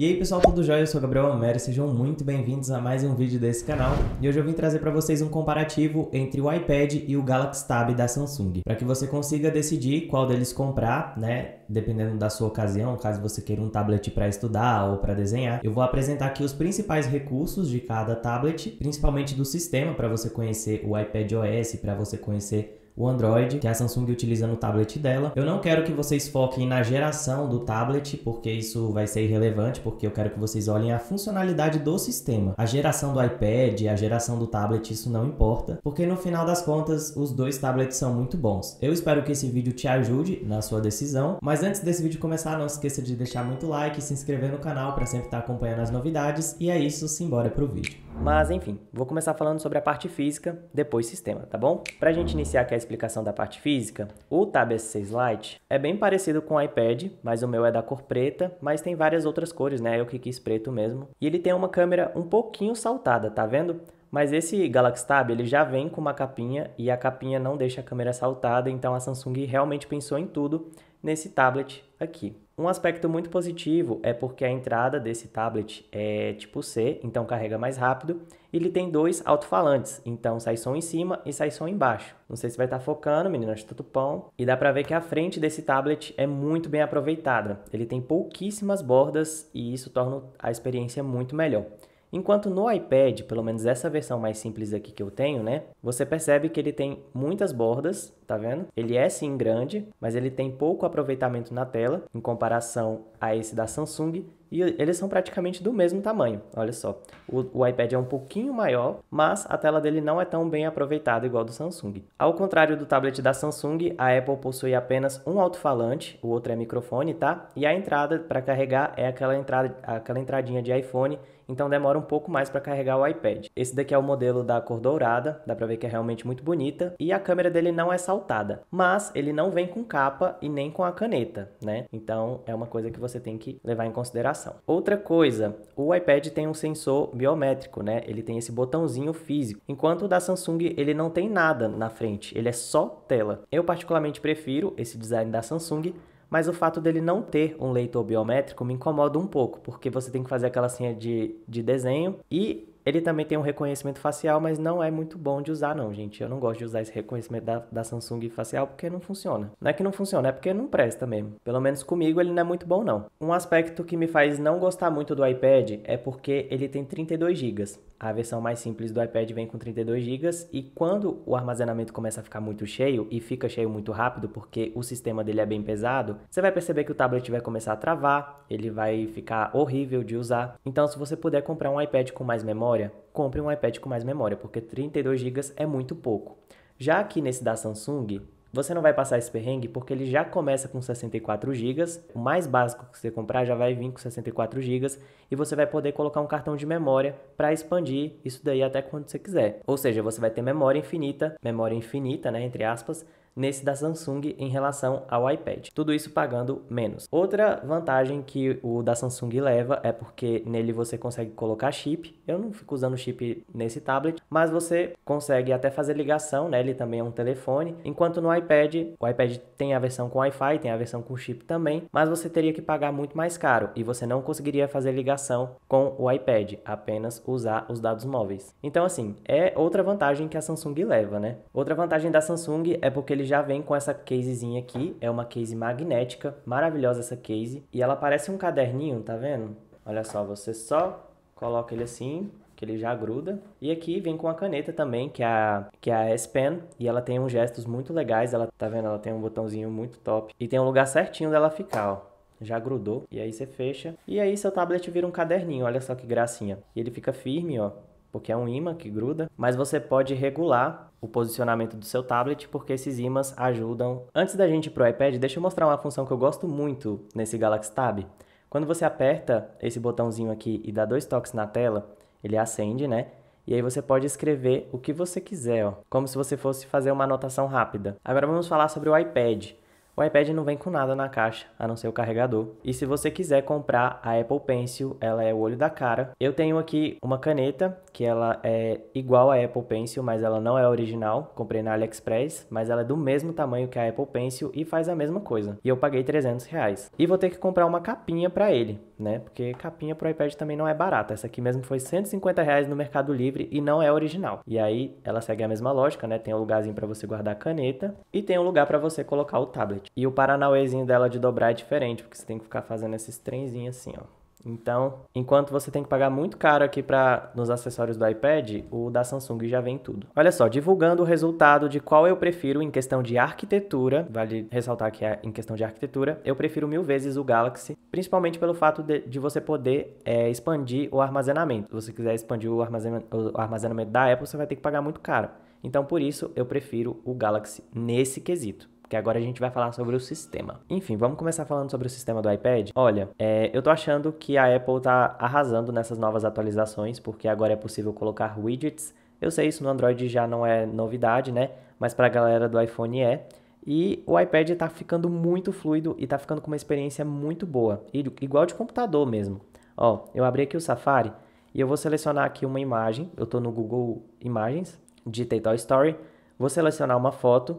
E aí pessoal, tudo jóia? Eu sou Gabriel Almeida, sejam muito bem-vindos a mais um vídeo desse canal. E hoje eu vim trazer para vocês um comparativo entre o iPad e o Galaxy Tab da Samsung, para que você consiga decidir qual deles comprar, né? Dependendo da sua ocasião, caso você queira um tablet para estudar ou para desenhar. Eu vou apresentar aqui os principais recursos de cada tablet, principalmente do sistema para você conhecer o iPad OS, para você conhecer o Android, que a Samsung utiliza no tablet dela. Eu não quero que vocês foquem na geração do tablet, porque isso vai ser irrelevante, porque eu quero que vocês olhem a funcionalidade do sistema. A geração do iPad, a geração do tablet, isso não importa, porque no final das contas, os dois tablets são muito bons. Eu espero que esse vídeo te ajude na sua decisão, mas antes desse vídeo começar, não se esqueça de deixar muito like, se inscrever no canal para sempre estar acompanhando as novidades, e é isso, simbora pro vídeo. Mas enfim, vou começar falando sobre a parte física, depois sistema, tá bom? Para a gente iniciar aqui a explicação da parte física, o Tab S6 Lite é bem parecido com o iPad, mas o meu é da cor preta, mas tem várias outras cores, né? Eu que quis preto mesmo. E ele tem uma câmera um pouquinho saltada, tá vendo? Mas esse Galaxy Tab ele já vem com uma capinha e a capinha não deixa a câmera saltada, então a Samsung realmente pensou em tudo nesse tablet aqui. Um aspecto muito positivo é porque a entrada desse tablet é tipo C, então carrega mais rápido. Ele tem dois alto-falantes, então sai som em cima e sai som embaixo. Não sei se vai estar tá focando, meninas de tá pão. E dá pra ver que a frente desse tablet é muito bem aproveitada. Ele tem pouquíssimas bordas e isso torna a experiência muito melhor. Enquanto no iPad, pelo menos essa versão mais simples aqui que eu tenho, né? Você percebe que ele tem muitas bordas, tá vendo? Ele é sim grande, mas ele tem pouco aproveitamento na tela em comparação a esse da Samsung e eles são praticamente do mesmo tamanho, olha só. O, o, iPad é um pouquinho maior, mas a tela dele não é tão bem aproveitada igual do Samsung. Ao contrário do tablet da Samsung, a Apple possui apenas um alto-falante, o outro é microfone, tá? E a entrada para carregar é aquela, entrada, aquela entradinha de iPhone, então demora um pouco mais para carregar o iPad. Esse daqui é o modelo da cor dourada, dá para ver que é realmente muito bonita, e a câmera dele não é sal ressaltada. Mas ele não vem com capa e nem com a caneta, né? Então é uma coisa que você tem que levar em consideração. Outra coisa, o iPad tem um sensor biométrico, né? Ele tem esse botãozinho físico, enquanto o da Samsung ele não tem nada na frente, ele é só tela. Eu particularmente prefiro esse design da Samsung, mas o fato dele não ter um leitor biométrico me incomoda um pouco, porque você tem que fazer aquela senha de, de desenho e ele também tem um reconhecimento facial, mas não é muito bom de usar, não, gente. Eu não gosto de usar esse reconhecimento da, da Samsung facial porque não funciona. Não é que não funciona, é porque não presta mesmo. Pelo menos comigo ele não é muito bom, não. Um aspecto que me faz não gostar muito do iPad é porque ele tem 32 GB. A versão mais simples do iPad vem com 32 GB e quando o armazenamento começa a ficar muito cheio e fica cheio muito rápido porque o sistema dele é bem pesado, você vai perceber que o tablet vai começar a travar, ele vai ficar horrível de usar. Então, se você puder comprar um iPad com mais memória, memória, compre um iPad com mais memória, porque 32 GB é muito pouco. Já aqui nesse da Samsung, você não vai passar esse perrengue porque ele já começa com 64 GB, o mais básico que você comprar já vai vir com 64 GB e você vai poder colocar um cartão de memória para expandir isso daí até quando você quiser. Ou seja, você vai ter memória infinita, memória infinita, né, entre aspas, nesse da Samsung em relação ao iPad. Tudo isso pagando menos. Outra vantagem que o da Samsung leva é porque nele você consegue colocar chip. Eu não fico usando chip nesse tablet, mas você consegue até fazer ligação, né? Ele também é um telefone. Enquanto no iPad, o iPad tem a versão com Wi-Fi, tem a versão com chip também, mas você teria que pagar muito mais caro e você não conseguiria fazer ligação com o iPad, apenas usar os dados móveis. Então assim, é outra vantagem que a Samsung leva, né? Outra vantagem da Samsung é porque ele já vem com essa casezinha aqui, é uma case magnética, maravilhosa essa case, e ela parece um caderninho, tá vendo? Olha só, você só coloca ele assim, que ele já gruda. E aqui vem com a caneta também, que é a, que é a S-Pen, e ela tem uns gestos muito legais, ela tá vendo, ela tem um botãozinho muito top, e tem um lugar certinho dela ficar, ó já grudou. E aí você fecha. E aí seu tablet vira um caderninho, olha só que gracinha. E ele fica firme, ó porque é um imã que gruda, mas você pode regular o posicionamento do seu tablet, porque esses imãs ajudam. Antes da gente ir para o iPad, deixa eu mostrar uma função que eu gosto muito nesse Galaxy Tab. Quando você aperta esse botãozinho aqui e dá dois toques na tela, ele acende, né? E aí você pode escrever o que você quiser, ó, como se você fosse fazer uma anotação rápida. Agora vamos falar sobre o iPad. O iPad não vem com nada na caixa, a não ser o carregador. E se você quiser comprar a Apple Pencil, ela é o olho da cara. Eu tenho aqui uma caneta, que ela é igual a Apple Pencil, mas ela não é original. Comprei na AliExpress, mas ela é do mesmo tamanho que a Apple Pencil e faz a mesma coisa. E eu paguei 300 reais. E vou ter que comprar uma capinha para ele né? Porque capinha pro iPad também não é barata. Essa aqui mesmo foi 150 reais no Mercado Livre e não é original. E aí ela segue a mesma lógica, né? Tem um lugarzinho para você guardar a caneta e tem um lugar para você colocar o tablet. E o paranauêzinho dela de dobrar é diferente, porque você tem que ficar fazendo esses trenzinhos assim, ó. Então, enquanto você tem que pagar muito caro aqui para nos acessórios do iPad, o da Samsung já vem tudo. Olha só, divulgando o resultado de qual eu prefiro em questão de arquitetura, vale ressaltar que é em questão de arquitetura, eu prefiro mil vezes o Galaxy, principalmente pelo fato de, de você poder é, expandir o armazenamento. Se você quiser expandir o o armazenamento da Apple, você vai ter que pagar muito caro. Então, por isso, eu prefiro o Galaxy nesse quesito porque agora a gente vai falar sobre o sistema. Enfim, vamos começar falando sobre o sistema do iPad. Olha, é, eu tô achando que a Apple tá arrasando nessas novas atualizações, porque agora é possível colocar widgets. Eu sei isso no Android já não é novidade, né? Mas para a galera do iPhone é. E o iPad tá ficando muito fluido e tá ficando com uma experiência muito boa, igual de computador mesmo. Ó, eu abri aqui o Safari e eu vou selecionar aqui uma imagem. Eu tô no Google Imagens, digitei Toy Story, vou selecionar uma foto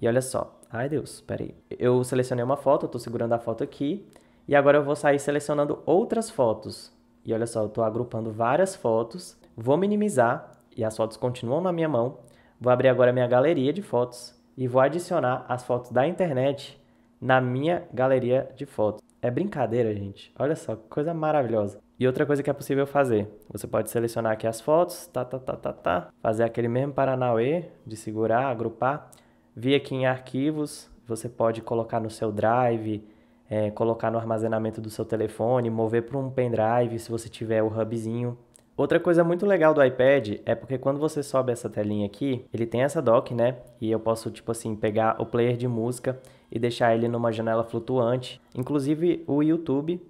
e olha só, Ai, Deus, peraí. Eu selecionei uma foto, eu tô segurando a foto aqui. E agora eu vou sair selecionando outras fotos. E olha só, eu tô agrupando várias fotos. Vou minimizar e as fotos continuam na minha mão. Vou abrir agora minha galeria de fotos e vou adicionar as fotos da internet na minha galeria de fotos. É brincadeira, gente. Olha só, que coisa maravilhosa. E outra coisa que é possível fazer, você pode selecionar aqui as fotos, tá, tá, tá, tá, tá, fazer aquele mesmo paranauê de segurar, agrupar via aqui em arquivos, você pode colocar no seu drive, é, colocar no armazenamento do seu telefone, mover para um pendrive se você tiver o hubzinho. Outra coisa muito legal do iPad é porque quando você sobe essa telinha aqui, ele tem essa dock, né? E eu posso, tipo assim, pegar o player de música e deixar ele numa janela flutuante. Inclusive o YouTube,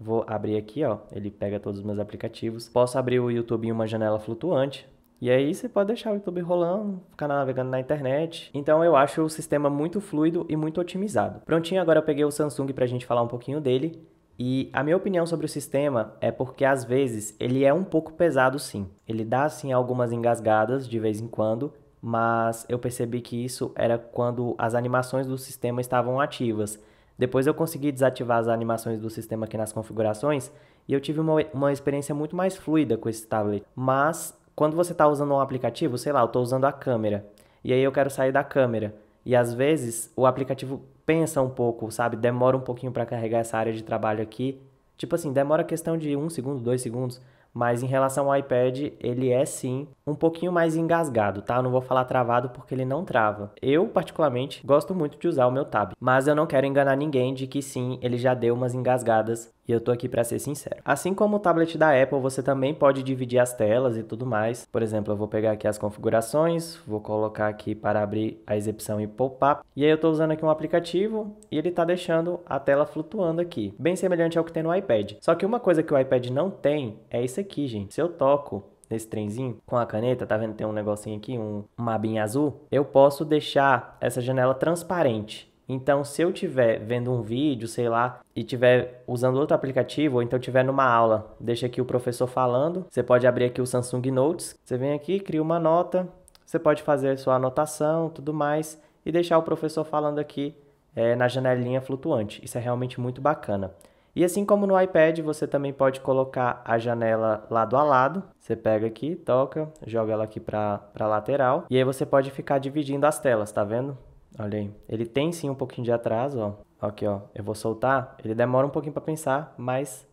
vou abrir aqui, ó, ele pega todos os meus aplicativos. Posso abrir o YouTube em uma janela flutuante, e aí você pode deixar o YouTube rolando, ficar navegando na internet. Então eu acho o sistema muito fluido e muito otimizado. Prontinho, agora eu peguei o Samsung para a gente falar um pouquinho dele. E a minha opinião sobre o sistema é porque às vezes ele é um pouco pesado sim. Ele dá assim algumas engasgadas de vez em quando, mas eu percebi que isso era quando as animações do sistema estavam ativas. Depois eu consegui desativar as animações do sistema aqui nas configurações e eu tive uma, uma experiência muito mais fluida com esse tablet. Mas quando você está usando um aplicativo, sei lá, eu estou usando a câmera, e aí eu quero sair da câmera. E às vezes o aplicativo pensa um pouco, sabe? Demora um pouquinho para carregar essa área de trabalho aqui. Tipo assim, demora questão de um segundo, dois segundos. Mas em relação ao iPad, ele é sim um pouquinho mais engasgado, tá? Eu não vou falar travado porque ele não trava. Eu, particularmente, gosto muito de usar o meu tab, mas eu não quero enganar ninguém de que sim, ele já deu umas engasgadas e eu tô aqui para ser sincero. Assim como o tablet da Apple, você também pode dividir as telas e tudo mais. Por exemplo, eu vou pegar aqui as configurações, vou colocar aqui para abrir a exibição e pop-up. E aí eu tô usando aqui um aplicativo e ele tá deixando a tela flutuando aqui. Bem semelhante ao que tem no iPad. Só que uma coisa que o iPad não tem é isso aqui, gente. Se eu toco nesse trenzinho com a caneta, tá vendo? Tem um negocinho aqui, um, uma abinha azul. Eu posso deixar essa janela transparente. Então, se eu tiver vendo um vídeo, sei lá, e tiver usando outro aplicativo, ou então tiver numa aula, deixa aqui o professor falando. Você pode abrir aqui o Samsung Notes. Você vem aqui, cria uma nota. Você pode fazer sua anotação, tudo mais, e deixar o professor falando aqui é, na janelinha flutuante. Isso é realmente muito bacana. E assim como no iPad, você também pode colocar a janela lado a lado. Você pega aqui, toca, joga ela aqui para a lateral. E aí você pode ficar dividindo as telas, tá vendo? Olha aí. Ele tem sim um pouquinho de atraso, ó. Aqui, ó. Eu vou soltar. Ele demora um pouquinho para pensar, mas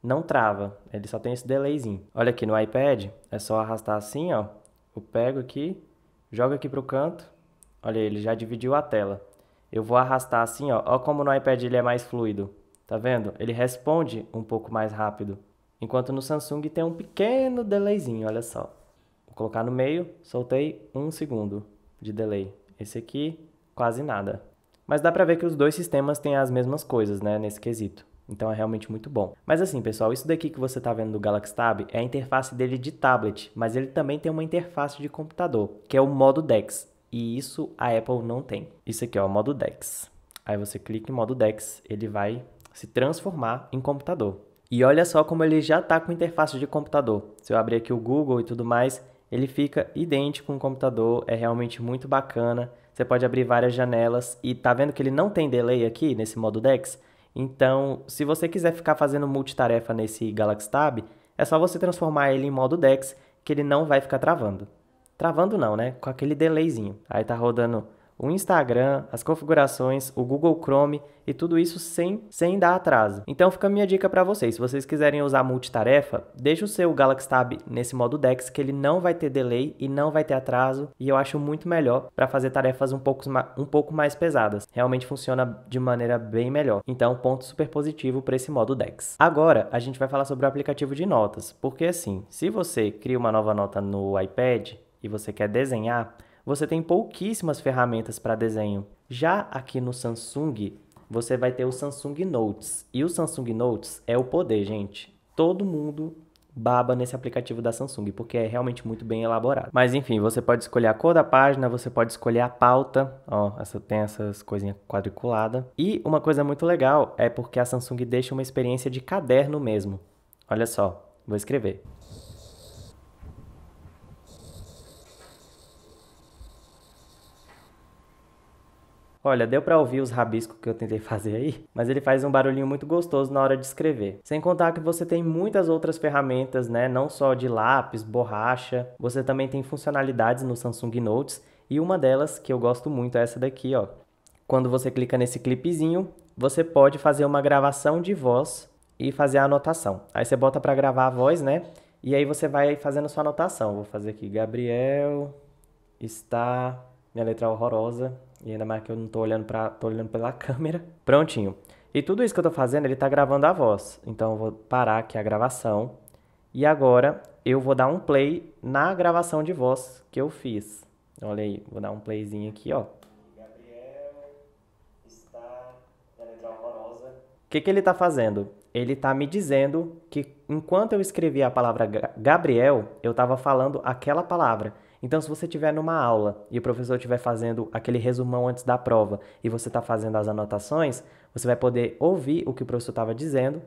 não trava. Ele só tem esse delayzinho. Olha aqui no iPad, é só arrastar assim, ó. Eu pego aqui, jogo aqui pro canto. Olha, ele já dividiu a tela. Eu vou arrastar assim, ó. Olha como no iPad ele é mais fluido. Tá vendo? Ele responde um pouco mais rápido. Enquanto no Samsung tem um pequeno delayzinho, olha só. Vou colocar no meio, soltei um segundo de delay. Esse aqui quase nada. Mas dá para ver que os dois sistemas têm as mesmas coisas, né, nesse quesito. Então é realmente muito bom. Mas assim, pessoal, isso daqui que você está vendo do Galaxy Tab é a interface dele de tablet, mas ele também tem uma interface de computador, que é o modo DeX. E isso a Apple não tem. Isso aqui, é o modo DeX. Aí você clica em modo DeX, ele vai se transformar em computador. E olha só como ele já está com interface de computador. Se eu abrir aqui o Google e tudo mais, ele fica idêntico com o computador, é realmente muito bacana você pode abrir várias janelas e tá vendo que ele não tem delay aqui nesse modo DeX? Então, se você quiser ficar fazendo multitarefa nesse Galaxy Tab, é só você transformar ele em modo DeX, que ele não vai ficar travando. Travando não, né? Com aquele delayzinho. Aí tá rodando o Instagram, as configurações, o Google Chrome e tudo isso sem, sem dar atraso. Então fica a minha dica para vocês, se vocês quiserem usar multitarefa, deixa o seu Galaxy Tab nesse modo DeX que ele não vai ter delay e não vai ter atraso e eu acho muito melhor para fazer tarefas um pouco, um pouco mais pesadas. Realmente funciona de maneira bem melhor. Então ponto super positivo para esse modo DeX. Agora a gente vai falar sobre o aplicativo de notas, porque assim, se você cria uma nova nota no iPad e você quer desenhar, você tem pouquíssimas ferramentas para desenho. Já aqui no Samsung, você vai ter o Samsung Notes. E o Samsung Notes é o poder, gente. Todo mundo baba nesse aplicativo da Samsung, porque é realmente muito bem elaborado. Mas enfim, você pode escolher a cor da página, você pode escolher a pauta, ó, essa tem essas coisinhas quadriculadas. E uma coisa muito legal é porque a Samsung deixa uma experiência de caderno mesmo. Olha só, vou escrever. Olha, deu para ouvir os rabiscos que eu tentei fazer aí, mas ele faz um barulhinho muito gostoso na hora de escrever. Sem contar que você tem muitas outras ferramentas, né, não só de lápis, borracha, você também tem funcionalidades no Samsung Notes e uma delas que eu gosto muito é essa daqui, ó. Quando você clica nesse clipezinho, você pode fazer uma gravação de voz e fazer a anotação. Aí você bota para gravar a voz, né? E aí você vai fazendo sua anotação. Vou fazer aqui, Gabriel está minha letra horrorosa e ainda mais que eu não tô olhando para, tô olhando pela câmera. Prontinho. E tudo isso que eu tô fazendo, ele tá gravando a voz. Então eu vou parar aqui a gravação. E agora eu vou dar um play na gravação de voz que eu fiz. Então, olha aí, vou dar um playzinho aqui, ó. O que, que ele está fazendo? Ele está me dizendo que enquanto eu escrevia a palavra Gabriel, eu estava falando aquela palavra. Então, se você estiver numa aula e o professor estiver fazendo aquele resumão antes da prova e você está fazendo as anotações, você vai poder ouvir o que o professor estava dizendo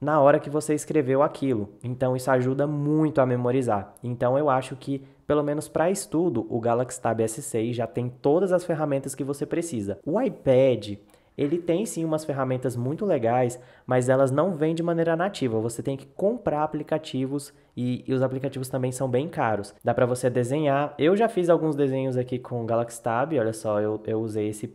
na hora que você escreveu aquilo. Então, isso ajuda muito a memorizar. Então, eu acho que, pelo menos para estudo, o Galaxy Tab S6 já tem todas as ferramentas que você precisa. O iPad, ele tem sim umas ferramentas muito legais, mas elas não vêm de maneira nativa. Você tem que comprar aplicativos e, e os aplicativos também são bem caros. Dá para você desenhar. Eu já fiz alguns desenhos aqui com o Galaxy Tab, olha só, eu, eu usei esse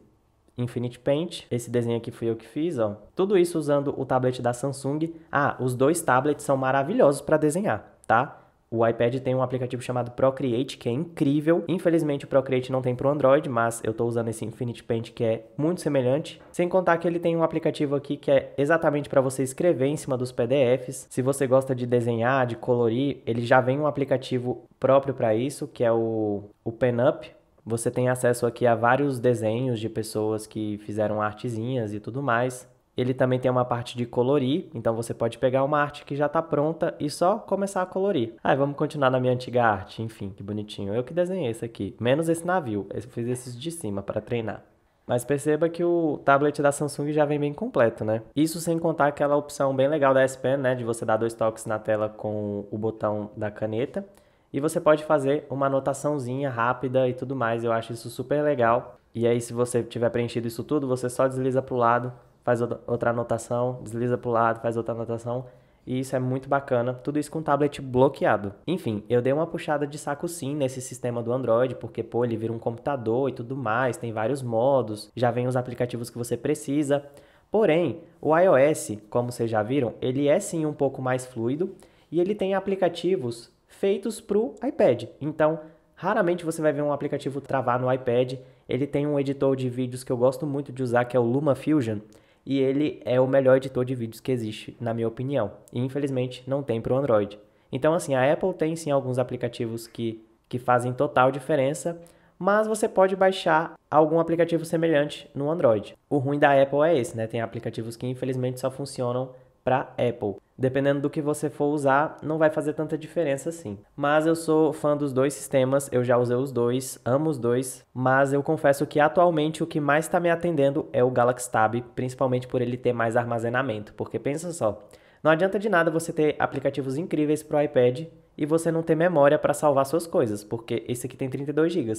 Infinite Paint. Esse desenho aqui fui eu que fiz, ó. Tudo isso usando o tablet da Samsung. Ah, os dois tablets são maravilhosos para desenhar, tá? O iPad tem um aplicativo chamado Procreate, que é incrível. Infelizmente o Procreate não tem para o Android, mas eu estou usando esse Infinity Paint que é muito semelhante. Sem contar que ele tem um aplicativo aqui que é exatamente para você escrever em cima dos PDFs. Se você gosta de desenhar, de colorir, ele já vem um aplicativo próprio para isso, que é o, o Penup. Você tem acesso aqui a vários desenhos de pessoas que fizeram artezinhas e tudo mais. Ele também tem uma parte de colorir, então você pode pegar uma arte que já está pronta e só começar a colorir. Aí ah, vamos continuar na minha antiga arte, enfim, que bonitinho. Eu que desenhei esse aqui, menos esse navio, eu fiz esses de cima para treinar. Mas perceba que o tablet da Samsung já vem bem completo, né? Isso sem contar aquela opção bem legal da S Pen, né, de você dar dois toques na tela com o botão da caneta. E você pode fazer uma anotaçãozinha rápida e tudo mais, eu acho isso super legal. E aí se você tiver preenchido isso tudo, você só desliza para o lado faz outra anotação, desliza para o lado, faz outra anotação. E isso é muito bacana, tudo isso com o tablet bloqueado. Enfim, eu dei uma puxada de saco sim nesse sistema do Android, porque pô, ele vira um computador e tudo mais, tem vários modos, já vem os aplicativos que você precisa. Porém, o iOS, como vocês já viram, ele é sim um pouco mais fluido e ele tem aplicativos feitos para o iPad. Então, raramente você vai ver um aplicativo travar no iPad. Ele tem um editor de vídeos que eu gosto muito de usar, que é o LumaFusion. Fusion e ele é o melhor editor de vídeos que existe, na minha opinião. E infelizmente não tem para o Android. Então, assim, a Apple tem sim alguns aplicativos que, que fazem total diferença, mas você pode baixar algum aplicativo semelhante no Android. O ruim da Apple é esse, né? Tem aplicativos que infelizmente só funcionam para Apple. Dependendo do que você for usar, não vai fazer tanta diferença assim. Mas eu sou fã dos dois sistemas, eu já usei os dois, amo os dois, mas eu confesso que atualmente o que mais está me atendendo é o Galaxy Tab, principalmente por ele ter mais armazenamento, porque pensa só, não adianta de nada você ter aplicativos incríveis para o iPad e você não ter memória para salvar suas coisas, porque esse aqui tem 32 GB.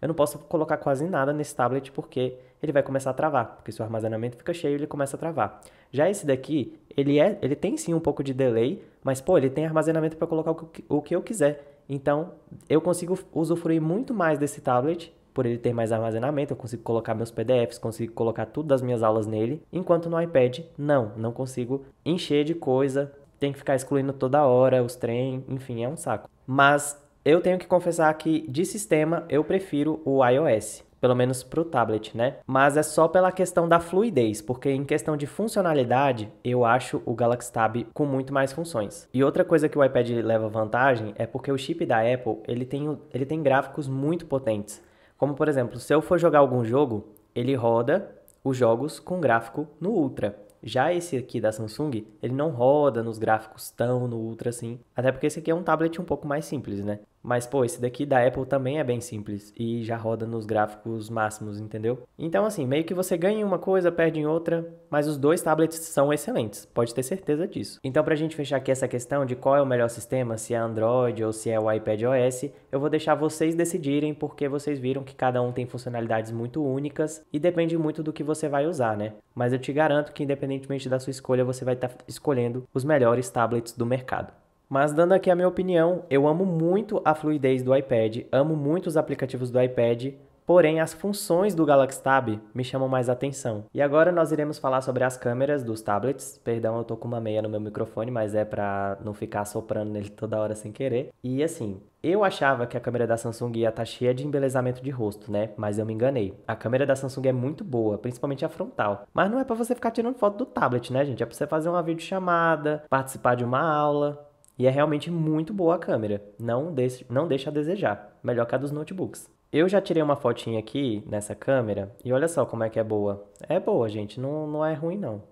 Eu não posso colocar quase nada nesse tablet porque ele vai começar a travar, porque se o armazenamento fica cheio, ele começa a travar. Já esse daqui, ele é, ele tem sim um pouco de delay, mas pô, ele tem armazenamento para colocar o que, o que eu quiser. Então, eu consigo usufruir muito mais desse tablet por ele ter mais armazenamento, eu consigo colocar meus PDFs, consigo colocar tudo das minhas aulas nele, enquanto no iPad, não, não consigo encher de coisa, tem que ficar excluindo toda hora os trem, enfim, é um saco. Mas eu tenho que confessar que de sistema eu prefiro o iOS pelo menos para o tablet, né? Mas é só pela questão da fluidez, porque em questão de funcionalidade, eu acho o Galaxy Tab com muito mais funções. E outra coisa que o iPad leva vantagem é porque o chip da Apple, ele tem, ele tem gráficos muito potentes. Como, por exemplo, se eu for jogar algum jogo, ele roda os jogos com gráfico no Ultra. Já esse aqui da Samsung, ele não roda nos gráficos tão no Ultra assim. Até porque esse aqui é um tablet um pouco mais simples, né? Mas, pô, esse daqui da Apple também é bem simples e já roda nos gráficos máximos, entendeu? Então, assim, meio que você ganha em uma coisa, perde em outra, mas os dois tablets são excelentes, pode ter certeza disso. Então, pra gente fechar aqui essa questão de qual é o melhor sistema, se é Android ou se é o iPad OS, eu vou deixar vocês decidirem, porque vocês viram que cada um tem funcionalidades muito únicas e depende muito do que você vai usar, né? Mas eu te garanto que, independentemente da sua escolha, você vai estar tá escolhendo os melhores tablets do mercado. Mas dando aqui a minha opinião, eu amo muito a fluidez do iPad, amo muito os aplicativos do iPad, porém as funções do Galaxy Tab me chamam mais atenção. E agora nós iremos falar sobre as câmeras dos tablets. Perdão, eu tô com uma meia no meu microfone, mas é para não ficar soprando nele toda hora sem querer. E assim, eu achava que a câmera da Samsung ia estar tá cheia de embelezamento de rosto, né? Mas eu me enganei. A câmera da Samsung é muito boa, principalmente a frontal. Mas não é para você ficar tirando foto do tablet, né, gente? É para você fazer uma videochamada, participar de uma aula. E é realmente muito boa a câmera, não, não deixa a desejar, melhor que a dos notebooks. Eu já tirei uma fotinha aqui nessa câmera e olha só como é que é boa. É boa, gente, não, não é ruim não.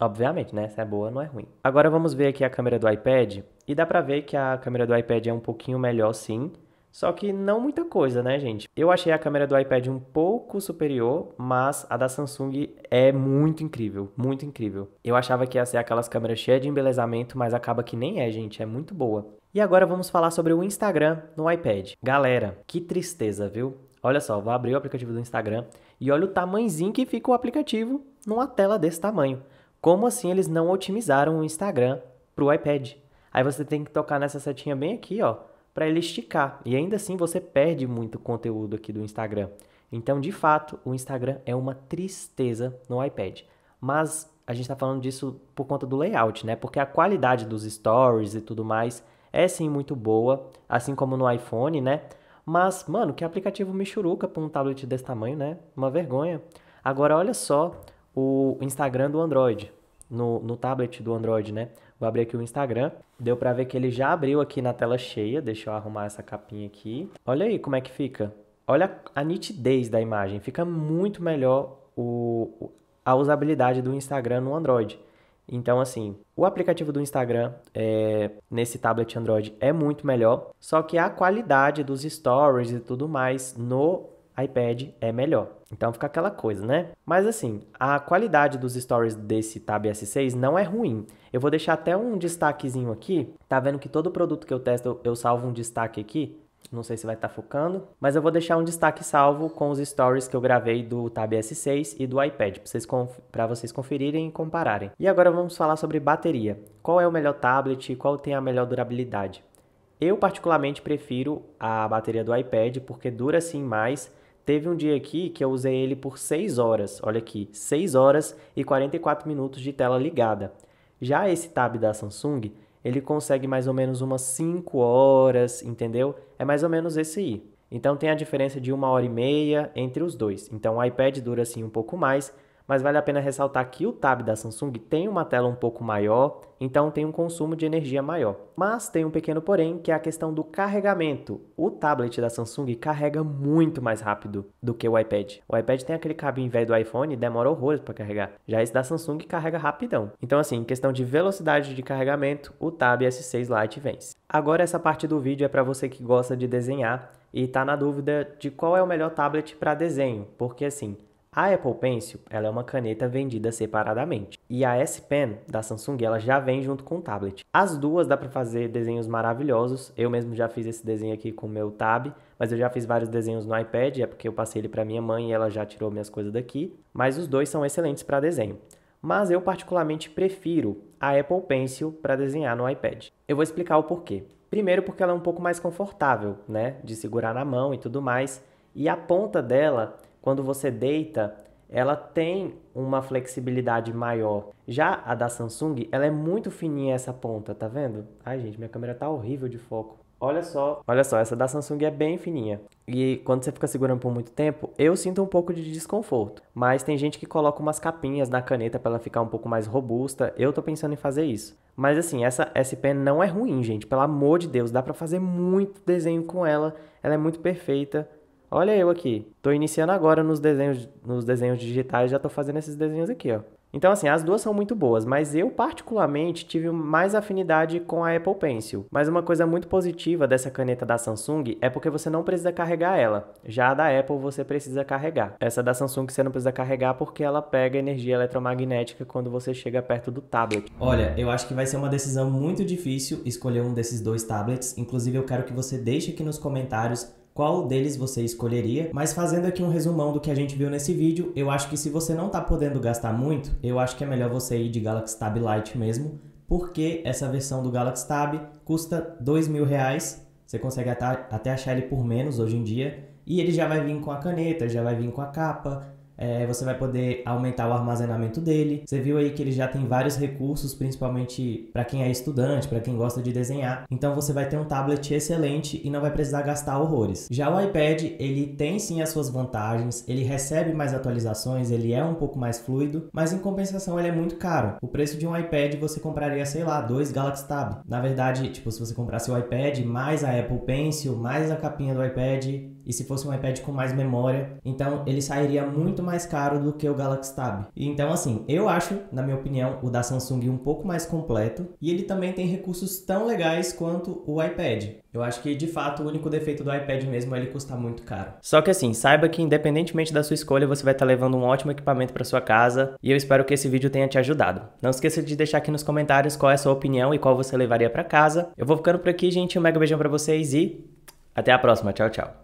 Obviamente, né? Se é boa, não é ruim. Agora vamos ver aqui a câmera do iPad e dá pra ver que a câmera do iPad é um pouquinho melhor sim, só que não muita coisa, né, gente? Eu achei a câmera do iPad um pouco superior, mas a da Samsung é muito incrível, muito incrível. Eu achava que ia ser aquelas câmeras cheias de embelezamento, mas acaba que nem é, gente, é muito boa. E agora vamos falar sobre o Instagram no iPad. Galera, que tristeza, viu? Olha só, vou abrir o aplicativo do Instagram e olha o tamanhozinho que fica o aplicativo numa tela desse tamanho. Como assim eles não otimizaram o Instagram para o iPad? Aí você tem que tocar nessa setinha bem aqui, ó, para ele esticar. E ainda assim você perde muito conteúdo aqui do Instagram. Então, de fato, o Instagram é uma tristeza no iPad. Mas a gente está falando disso por conta do layout, né? Porque a qualidade dos stories e tudo mais é sim muito boa, assim como no iPhone, né? Mas, mano, que aplicativo me churuca para um tablet desse tamanho, né? Uma vergonha. Agora, olha só o Instagram do Android, no, no tablet do Android, né? Vou abrir aqui o Instagram. Deu para ver que ele já abriu aqui na tela cheia. Deixa eu arrumar essa capinha aqui. Olha aí como é que fica. Olha a nitidez da imagem. Fica muito melhor o, a usabilidade do Instagram no Android. Então, assim, o aplicativo do Instagram é, nesse tablet Android é muito melhor, só que a qualidade dos stories e tudo mais no iPad é melhor. Então fica aquela coisa, né? Mas assim, a qualidade dos stories desse Tab S6 não é ruim. Eu vou deixar até um destaquezinho aqui. Tá vendo que todo produto que eu testo eu salvo um destaque aqui? Não sei se vai estar tá focando, mas eu vou deixar um destaque salvo com os stories que eu gravei do Tab S6 e do iPad, para vocês, conf vocês conferirem e compararem. E agora vamos falar sobre bateria. Qual é o melhor tablet e qual tem a melhor durabilidade? Eu particularmente prefiro a bateria do iPad porque dura sim mais Teve um dia aqui que eu usei ele por 6 horas, olha aqui, 6 horas e 44 minutos de tela ligada. Já esse tab da Samsung, ele consegue mais ou menos umas 5 horas, entendeu? É mais ou menos esse aí. Então tem a diferença de uma hora e meia entre os dois. Então o iPad dura assim um pouco mais, mas vale a pena ressaltar que o Tab da Samsung tem uma tela um pouco maior, então tem um consumo de energia maior. Mas tem um pequeno porém, que é a questão do carregamento. O tablet da Samsung carrega muito mais rápido do que o iPad. O iPad tem aquele cabinho velho do iPhone e demora horrores para carregar. Já esse da Samsung carrega rapidão. Então assim, em questão de velocidade de carregamento, o Tab S6 Lite vence. Agora essa parte do vídeo é para você que gosta de desenhar e está na dúvida de qual é o melhor tablet para desenho, porque assim, a Apple Pencil ela é uma caneta vendida separadamente e a S Pen da Samsung ela já vem junto com o tablet. As duas dá para fazer desenhos maravilhosos. Eu mesmo já fiz esse desenho aqui com o meu tab, mas eu já fiz vários desenhos no iPad, é porque eu passei ele para minha mãe e ela já tirou minhas coisas daqui. Mas os dois são excelentes para desenho. Mas eu particularmente prefiro a Apple Pencil para desenhar no iPad. Eu vou explicar o porquê. Primeiro porque ela é um pouco mais confortável, né, de segurar na mão e tudo mais, e a ponta dela quando você deita, ela tem uma flexibilidade maior. Já a da Samsung, ela é muito fininha essa ponta, tá vendo? Ai, gente, minha câmera tá horrível de foco. Olha só, olha só, essa da Samsung é bem fininha. E quando você fica segurando por muito tempo, eu sinto um pouco de desconforto. Mas tem gente que coloca umas capinhas na caneta para ela ficar um pouco mais robusta. Eu tô pensando em fazer isso. Mas assim, essa S Pen não é ruim, gente. Pelo amor de Deus, dá para fazer muito desenho com ela. Ela é muito perfeita. Olha eu aqui. Tô iniciando agora nos desenhos, nos desenhos digitais, já tô fazendo esses desenhos aqui, ó. Então, assim, as duas são muito boas, mas eu particularmente tive mais afinidade com a Apple Pencil. Mas uma coisa muito positiva dessa caneta da Samsung é porque você não precisa carregar ela. Já a da Apple você precisa carregar. Essa da Samsung você não precisa carregar porque ela pega energia eletromagnética quando você chega perto do tablet. Olha, eu acho que vai ser uma decisão muito difícil escolher um desses dois tablets. Inclusive, eu quero que você deixe aqui nos comentários qual deles você escolheria, mas fazendo aqui um resumão do que a gente viu nesse vídeo, eu acho que se você não está podendo gastar muito, eu acho que é melhor você ir de Galaxy Tab Lite mesmo, porque essa versão do Galaxy Tab custa dois mil reais, você consegue até achar ele por menos hoje em dia, e ele já vai vir com a caneta, já vai vir com a capa, é, você vai poder aumentar o armazenamento dele. Você viu aí que ele já tem vários recursos, principalmente para quem é estudante, para quem gosta de desenhar. Então você vai ter um tablet excelente e não vai precisar gastar horrores. Já o iPad, ele tem sim as suas vantagens, ele recebe mais atualizações, ele é um pouco mais fluido, mas em compensação ele é muito caro. O preço de um iPad você compraria, sei lá, dois Galaxy Tab. Na verdade, tipo, se você comprasse o iPad mais a Apple Pencil, mais a capinha do iPad, e se fosse um iPad com mais memória, então ele sairia muito mais caro do que o Galaxy Tab. Então assim, eu acho, na minha opinião, o da Samsung um pouco mais completo e ele também tem recursos tão legais quanto o iPad. Eu acho que de fato o único defeito do iPad mesmo é ele custar muito caro. Só que assim, saiba que independentemente da sua escolha, você vai estar tá levando um ótimo equipamento para sua casa e eu espero que esse vídeo tenha te ajudado. Não esqueça de deixar aqui nos comentários qual é a sua opinião e qual você levaria para casa. Eu vou ficando por aqui, gente. Um mega beijão para vocês e até a próxima. Tchau, tchau.